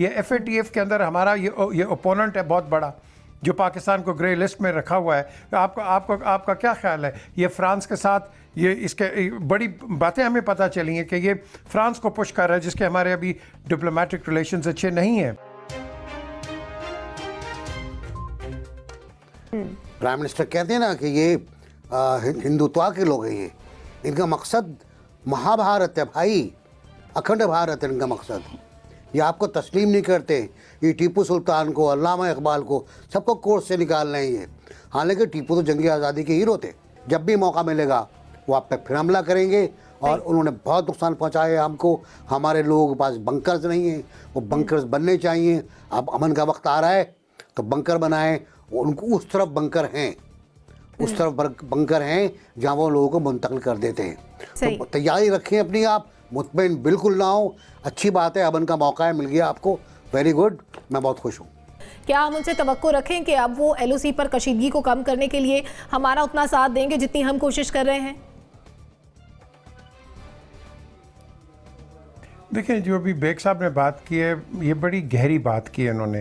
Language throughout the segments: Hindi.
ये एफ के अंदर हमारा ये ये ओपोनेंट है बहुत बड़ा जो पाकिस्तान को ग्रे लिस्ट में रखा हुआ है तो आपको आपको आपका क्या ख्याल है ये फ्रांस के साथ ये इसके बड़ी बातें हमें पता चली हैं कि ये फ्रांस को पुश कर रहा है जिसके हमारे अभी डिप्लोमेटिक रिलेशन अच्छे नहीं हैं प्राइम मिनिस्टर कहते हैं ना कि ये हिंदुत्वा के लोग हैं ये इनका मकसद महाभारत है भाई अखंड भारत है इनका मकसद ये आपको तस्लीम नहीं करते ये टीपू सुल्तान को अलामा इकबाल को सबको कोर्ट से निकाल रहे हैं हालांकि टीपू तो जंगी आज़ादी के हीरो थे जब भी मौका मिलेगा वो आप पे फिर हमला करेंगे और उन्होंने बहुत नुकसान पहुँचाया है हमको हमारे लोगों के पास बंकर्स नहीं हैं वो बंकर्स बनने चाहिए अब अमन का वक्त आ रहा है तो बंकर बनाएं उनको उस तरफ बंकर हैं उस हम्म। तरफ बंकर हैं जहाँ वो लोगों को मुंतकिल कर देते हैं तो तैयारी रखें अपनी आप मुतमिन बिल्कुल ना हो अच्छी बात है अमन का मौका है मिल गया आपको वेरी गुड मैं बहुत खुश हूँ क्या हम उनसे तो रखें कि अब वो एल पर कशीदगी को कम करने के लिए हमारा उतना साथ देंगे जितनी हम कोशिश कर रहे हैं देखिए जो अभी बेग साहब ने बात की है ये बड़ी गहरी बात की है इन्होंने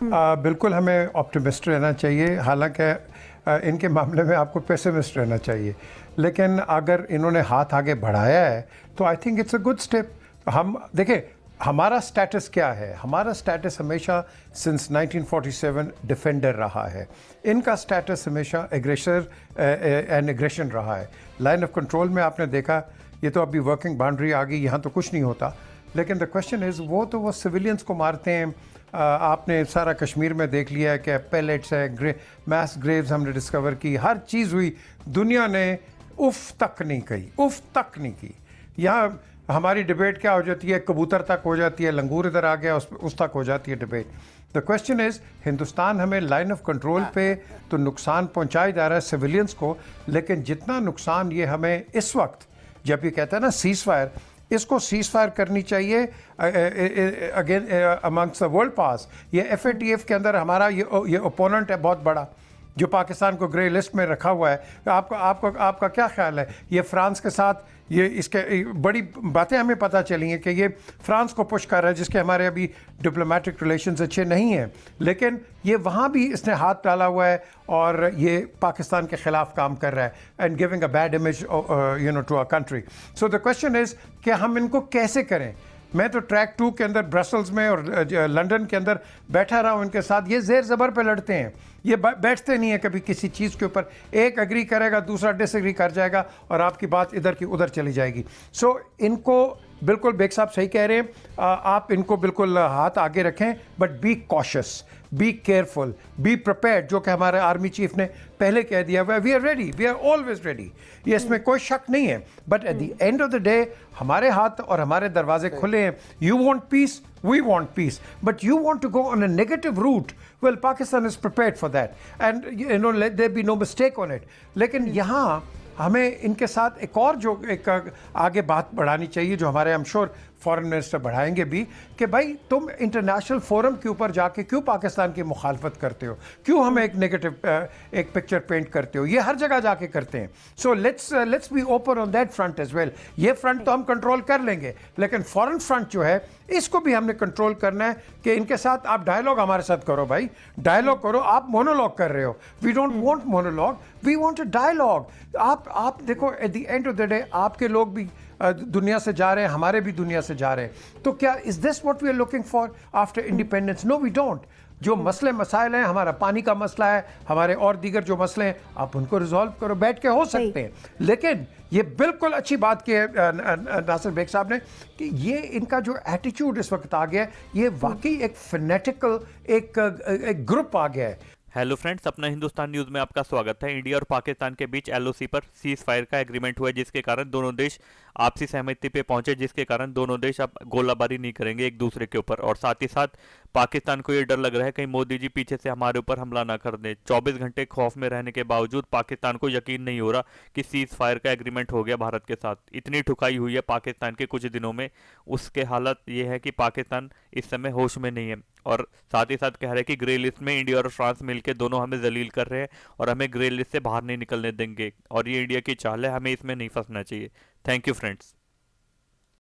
हम्म। आ, बिल्कुल हमें ऑप्टिमिस्ट रहना चाहिए हालांकि इनके मामले में आपको पेसिमिस्ट रहना चाहिए लेकिन अगर इन्होंने हाथ आगे बढ़ाया है तो I think it's a good step हम देखें हमारा स्टेटस क्या है हमारा स्टेटस हमेशा सिंस 1947 डिफेंडर रहा है इनका स्टेटस हमेशा एग्रेसर एंड एग्रेशन रहा है लाइन ऑफ कंट्रोल में आपने देखा ये तो अभी वर्किंग बाउंड्री आ गई यहाँ तो कुछ नहीं होता लेकिन द क्वेश्चन इज़ वो तो वो सिविलियंस को मारते हैं आपने सारा कश्मीर में देख लिया है कि पैलेट्स है ग्रे मैस ग्रेव्स हमने डिस्कवर की हर चीज़ हुई दुनिया ने उफ तक नहीं कही उफ तक नहीं की यहाँ हमारी डिबेट क्या हो जाती है कबूतर तक हो जाती है लंगूर इधर आ गया उस, उस तक हो जाती है debate the question is Hindustan हमें लाइन ऑफ कंट्रोल पे तो नुकसान पहुंचाया जा रहा है सिविलियंस को लेकिन जितना नुकसान ये हमें इस वक्त जब ये कहता है ना सीज फायर इसको सीज फायर करनी चाहिए अगेन अमंग्स द वर्ल्ड पास ये एफ के अंदर हमारा ये ये ओपोनेंट है बहुत बड़ा जो पाकिस्तान को ग्रे लिस्ट में रखा हुआ है आपको आपको आपका क्या ख्याल है ये फ्रांस के साथ ये इसके बड़ी बातें हमें पता चली हैं कि ये फ्रांस को पुश कर रहा है जिसके हमारे अभी डिप्लोमेटिक रिलेशन अच्छे नहीं हैं लेकिन ये वहाँ भी इसने हाथ डाला हुआ है और ये पाकिस्तान के ख़िलाफ़ काम कर रहा है and giving a bad image you know to our country so the question is कि हम इनको कैसे करें मैं तो ट्रैक टू के अंदर ब्रसल्स में और लंदन के अंदर बैठा रहा हूँ इनके साथ ये जेर ज़बर पे लड़ते हैं ये बैठते नहीं है कभी किसी चीज़ के ऊपर एक अग्री करेगा दूसरा डिसएग्री कर जाएगा और आपकी बात इधर की उधर चली जाएगी सो so, इनको बिल्कुल बेग साहब सही कह रहे हैं आप इनको बिल्कुल हाथ आगे रखें but be cautious be careful be prepare जो कि हमारे आर्मी चीफ ने पहले कह दिया हुआ we are ready we are always ready ये इसमें हम्म। कोई शक नहीं है but at the end of the day हमारे हाथ और हमारे दरवाजे खुले हैं you want peace we want peace but you want to go on a negative route well Pakistan is prepare for that and there be no mistake on it लेकिन हम्म। यहाँ हमें इनके साथ एक और जो एक आगे बात बढ़ानी चाहिए जो हमारे हम श्योर फॉरेन मिनिस्टर बढ़ाएंगे भी कि भाई तुम इंटरनेशनल फोरम के ऊपर जाके क्यों पाकिस्तान की मुखालफत करते हो क्यों हम एक नेगेटिव एक पिक्चर पेंट करते हो ये हर जगह जाके करते हैं so let's let's be open on that front as well ये फ्रंट तो हम कंट्रोल कर लेंगे लेकिन फॉरन फ्रंट जो है इसको भी हमने कंट्रोल करना है कि इनके साथ आप डायलॉग हमारे साथ करो भाई डायलॉग करो आप मोनोलॉग कर रहे हो we don't want monologue we want a dialogue आप आप देखो at the end of the day आपके लोग भी दुनिया से जा रहे हैं हमारे भी दुनिया से जा रहे हैं तो क्या is this what we are looking for after independence no we don't जो मसले मसाइल हैं हमारा पानी का मसला है हमारे और दीगर जो मसले हैं आप उनको रिजॉल्व करो बैठ के हो सकते हैं लेकिन ये बिल्कुल अच्छी बात की है नासिर बेग साहब ने कि ये इनका जो एटीट्यूड इस वक्त आ गया है ये वाकई एक फिनेटिकल एक, एक ग्रुप आ गया है हेलो फ्रेंड्स अपना हिंदुस्तान न्यूज़ में आपका स्वागत है इंडिया और पाकिस्तान के बीच एलओसी पर सीज फायर का एग्रीमेंट हुआ जिसके कारण दोनों देश आपसी सहमति पे पहुंचे जिसके कारण दोनों देश अब गोलाबारी नहीं करेंगे एक दूसरे के ऊपर और साथ ही साथ पाकिस्तान को ये डर लग रहा है कहीं मोदी जी पीछे से हमारे ऊपर हमला ना कर दें चौबीस घंटे खौफ में रहने के बावजूद पाकिस्तान को यकीन नहीं हो रहा कि सीज फायर का एग्रीमेंट हो गया भारत के साथ इतनी ठुकाई हुई है पाकिस्तान के कुछ दिनों में उसके हालत ये है कि पाकिस्तान इस समय होश में नहीं है और साथ ही साथ कह रहे हैं कि ग्रे लिस्ट में इंडिया और फ्रांस मिल मिलकर दोनों हमें जलील कर रहे हैं और हमें ग्रे लिस्ट से बाहर नहीं निकलने देंगे और ये इंडिया की चाल है हमें इसमें नहीं फंसना चाहिए थैंक यू फ्रेंड्स